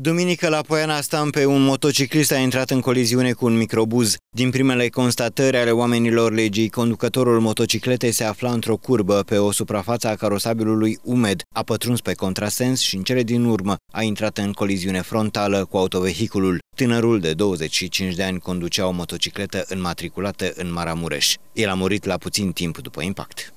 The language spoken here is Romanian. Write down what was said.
Duminică la Poiana Stampe, un motociclist a intrat în coliziune cu un microbuz. Din primele constatări ale oamenilor legii, conducătorul motocicletei se afla într-o curbă pe o suprafață a carosabilului umed, a pătruns pe contrasens și în cele din urmă a intrat în coliziune frontală cu autovehiculul. Tânărul de 25 de ani conducea o motocicletă înmatriculată în Maramureș. El a murit la puțin timp după impact.